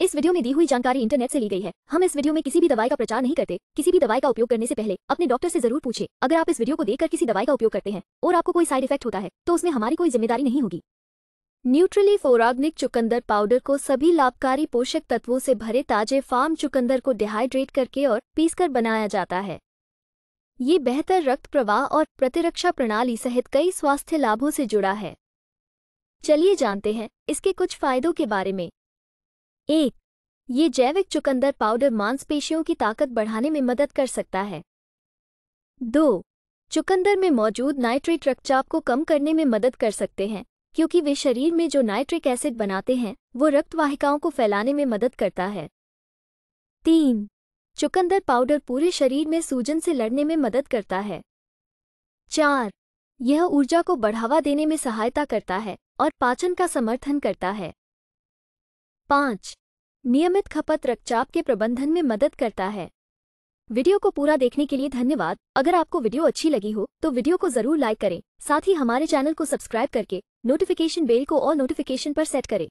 इस वीडियो में दी हुई जानकारी इंटरनेट से ली गई है हम इस वीडियो में किसी भी दवाई का प्रचार नहीं करते किसी भी दवाई का उपयोग करने से पहले अपने डॉक्टर से जरूर पूछे अगर आप इस वीडियो को देखकर किसी दवाई का उपयोग करते हैं और आपको कोई साइड इफेक्ट होता है तो उसमें हमारी कोई जिम्मेदारी नहीं होगी न्यूट्रली फोराग्निक चुकंदर पाउडर को सभी लाभकारी पोषक तत्वों से भरे ताजे फार्म चुकंदर को डिहाइड्रेट करके और पीसकर बनाया जाता है ये बेहतर रक्त प्रवाह और प्रतिरक्षा प्रणाली सहित कई स्वास्थ्य लाभों से जुड़ा है चलिए जानते हैं इसके कुछ फायदों के बारे में एक ये जैविक चुकंदर पाउडर मांसपेशियों की ताकत बढ़ाने में मदद कर सकता है दो चुकंदर में मौजूद नाइट्रिक रक्तचाप को कम करने में मदद कर सकते हैं क्योंकि वे शरीर में जो नाइट्रिक एसिड बनाते हैं वो रक्तवाहिकाओं को फैलाने में मदद करता है तीन चुकंदर पाउडर पूरे शरीर में सूजन से लड़ने में मदद करता है चार यह ऊर्जा को बढ़ावा देने में सहायता करता है और पाचन का समर्थन करता है पाँच नियमित खपत रक्तचाप के प्रबंधन में मदद करता है वीडियो को पूरा देखने के लिए धन्यवाद अगर आपको वीडियो अच्छी लगी हो तो वीडियो को जरूर लाइक करें साथ ही हमारे चैनल को सब्सक्राइब करके नोटिफिकेशन बेल को और नोटिफिकेशन पर सेट करें